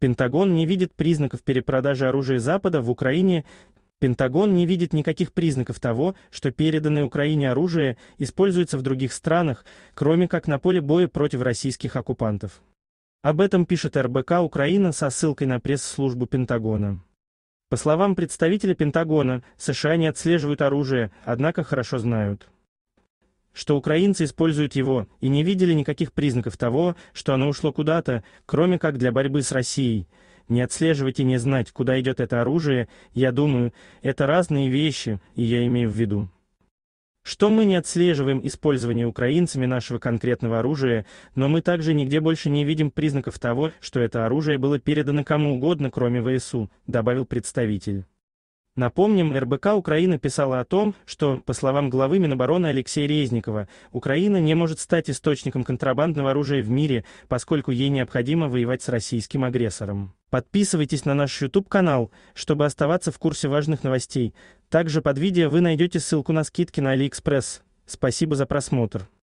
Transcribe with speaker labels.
Speaker 1: Пентагон не видит признаков перепродажи оружия Запада в Украине. Пентагон не видит никаких признаков того, что переданное Украине оружие используется в других странах, кроме как на поле боя против российских оккупантов. Об этом пишет РБК Украина со ссылкой на пресс-службу Пентагона. По словам представителя Пентагона, США не отслеживают оружие, однако хорошо знают что украинцы используют его и не видели никаких признаков того, что оно ушло куда-то, кроме как для борьбы с Россией. Не отслеживать и не знать, куда идет это оружие, я думаю, это разные вещи, и я имею в виду что мы не отслеживаем использование украинцами нашего конкретного оружия, но мы также нигде больше не видим признаков того, что это оружие было передано кому угодно, кроме ВСУ, добавил представитель. Напомним, РБК Украины писала о том, что, по словам главы Минобороны Алексея Резникова, Украина не может стать источником контрабандного оружия в мире, поскольку ей необходимо воевать с российским агрессором. Подписывайтесь на наш YouTube-канал, чтобы оставаться в курсе важных новостей. Также под видео вы найдете ссылку на скидки на AliExpress. Спасибо за просмотр.